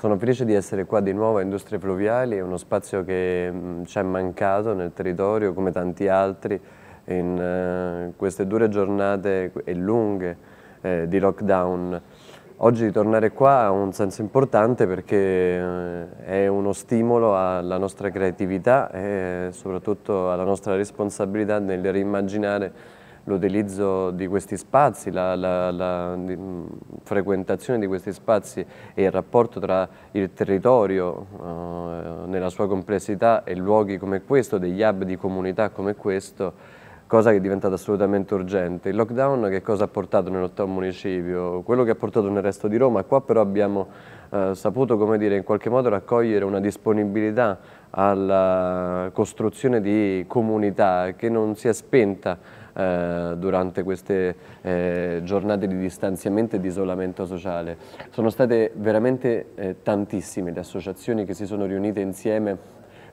Sono felice di essere qua di nuovo a Industrie Fluviali, è uno spazio che ci è mancato nel territorio come tanti altri in eh, queste dure giornate e lunghe eh, di lockdown. Oggi tornare qua ha un senso importante perché eh, è uno stimolo alla nostra creatività e soprattutto alla nostra responsabilità nel rimmaginare l'utilizzo di questi spazi, la, la, la di, mm, frequentazione di questi spazi e il rapporto tra il territorio eh, nella sua complessità e luoghi come questo, degli hub di comunità come questo, cosa che è diventata assolutamente urgente. Il lockdown che cosa ha portato nell'ottavo municipio? Quello che ha portato nel resto di Roma, qua però abbiamo eh, saputo come dire, in qualche modo raccogliere una disponibilità alla costruzione di comunità che non si è spenta eh, durante queste eh, giornate di distanziamento e di isolamento sociale. Sono state veramente eh, tantissime le associazioni che si sono riunite insieme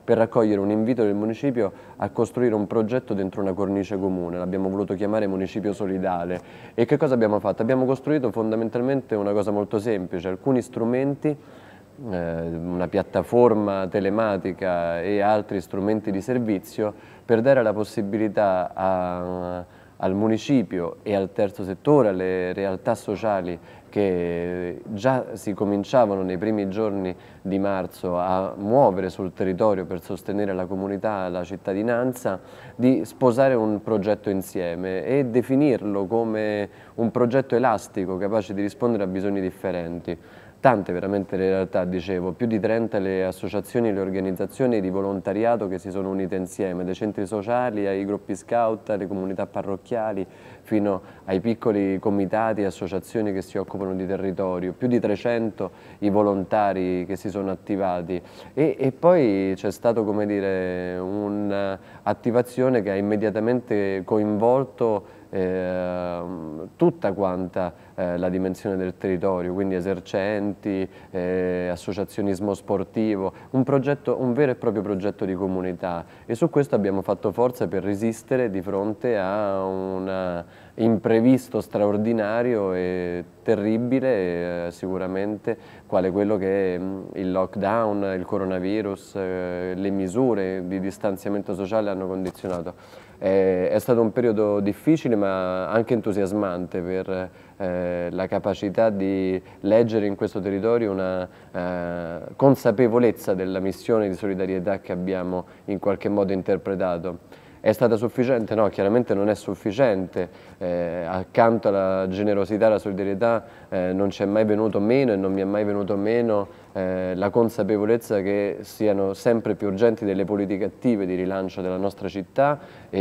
per raccogliere un invito del municipio a costruire un progetto dentro una cornice comune, l'abbiamo voluto chiamare municipio solidale. E che cosa abbiamo fatto? Abbiamo costruito fondamentalmente una cosa molto semplice, alcuni strumenti eh, una piattaforma telematica e altri strumenti di servizio per dare la possibilità a, al municipio e al terzo settore, alle realtà sociali che già si cominciavano nei primi giorni di marzo a muovere sul territorio per sostenere la comunità, la cittadinanza, di sposare un progetto insieme e definirlo come un progetto elastico capace di rispondere a bisogni differenti tante veramente le realtà, dicevo, più di 30 le associazioni e le organizzazioni di volontariato che si sono unite insieme, dai centri sociali ai gruppi scout, alle comunità parrocchiali, fino ai piccoli comitati e associazioni che si occupano di territorio, più di 300 i volontari che si sono attivati e, e poi c'è stata un'attivazione che ha immediatamente coinvolto Ehm, tutta quanta eh, la dimensione del territorio, quindi esercenti, eh, associazionismo sportivo, un, progetto, un, vero e proprio progetto di comunità e su questo abbiamo fatto forza per resistere di fronte a una imprevisto, straordinario e terribile eh, sicuramente, quale quello che è mm, il lockdown, il coronavirus, eh, le misure di distanziamento sociale hanno condizionato. è stato un periodo difficile ma anche entusiasmante per eh, la capacità di leggere in questo territorio una consapevolezza della missione di solidarietà che abbiamo in qualche modo interpretato. È stata sufficiente? No, chiaramente non è sufficiente. Eh, accanto alla generosità e alla solidarietà eh, non ci è mai venuto meno e non mi è mai venuto meno eh, la consapevolezza che siano sempre più urgenti delle politiche attive di rilancio della nostra città e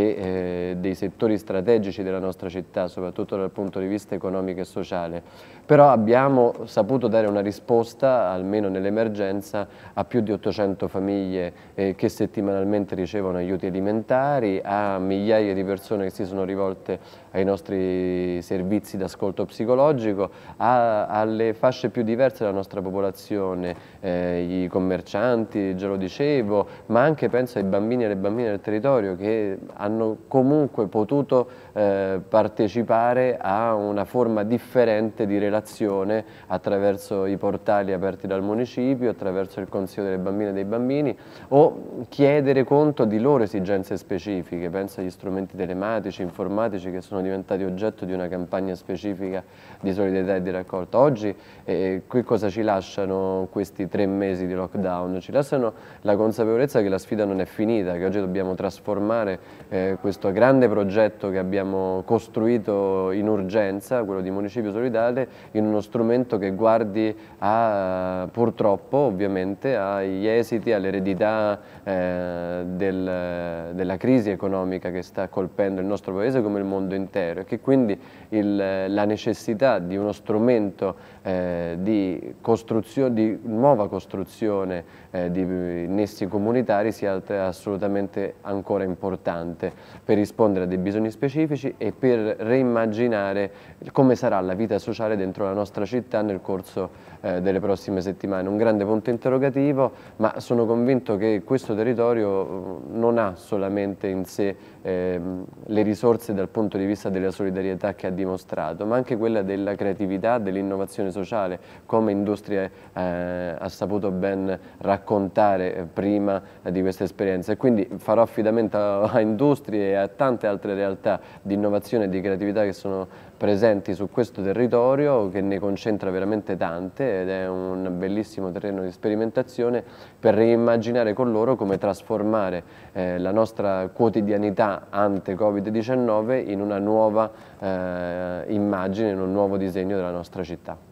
eh, dei settori strategici della nostra città, soprattutto dal punto di vista economico e sociale. Però abbiamo saputo dare una risposta, almeno nell'emergenza, a più di 800 famiglie eh, che settimanalmente ricevono aiuti alimentari, a migliaia di persone che si sono rivolte ai nostri servizi d'ascolto psicologico, a, alle fasce più diverse della nostra popolazione persone, eh, i commercianti, già lo dicevo, ma anche penso ai bambini e alle bambine del territorio che hanno comunque potuto eh, partecipare a una forma differente di relazione attraverso i portali aperti dal municipio, attraverso il Consiglio delle Bambine e dei Bambini o chiedere conto di loro esigenze specifiche, penso agli strumenti telematici, informatici che sono diventati oggetto di una campagna specifica di solidarietà e di raccolta. Oggi eh, qui cosa ci lasciano questi tre mesi di lockdown, ci lasciano la consapevolezza che la sfida non è finita, che oggi dobbiamo trasformare eh, questo grande progetto che abbiamo costruito in urgenza, quello di Municipio Solidale, in uno strumento che guardi a, purtroppo ovviamente agli esiti, all'eredità eh, del, della crisi economica che sta colpendo il nostro Paese come il mondo intero e che quindi il, la necessità di uno strumento eh, di, di nuova costruzione eh, di nessi comunitari sia assolutamente ancora importante per rispondere a dei bisogni specifici e per reimmaginare come sarà la vita sociale dentro la nostra città nel corso eh, delle prossime settimane. Un grande punto interrogativo, ma sono convinto che questo territorio eh, non ha solamente in sé eh, le risorse dal punto di vista della solidarietà che ha dimostrato, ma anche quella della creatività, dell'innovazione sociale come industrie eh, eh, ha saputo ben raccontare eh, prima di questa esperienza e quindi farò affidamento a, a industrie e a tante altre realtà di innovazione e di creatività che sono presenti su questo territorio che ne concentra veramente tante ed è un bellissimo terreno di sperimentazione per reimmaginare con loro come trasformare eh, la nostra quotidianità ante Covid-19 in una nuova eh, immagine, in un nuovo disegno della nostra città.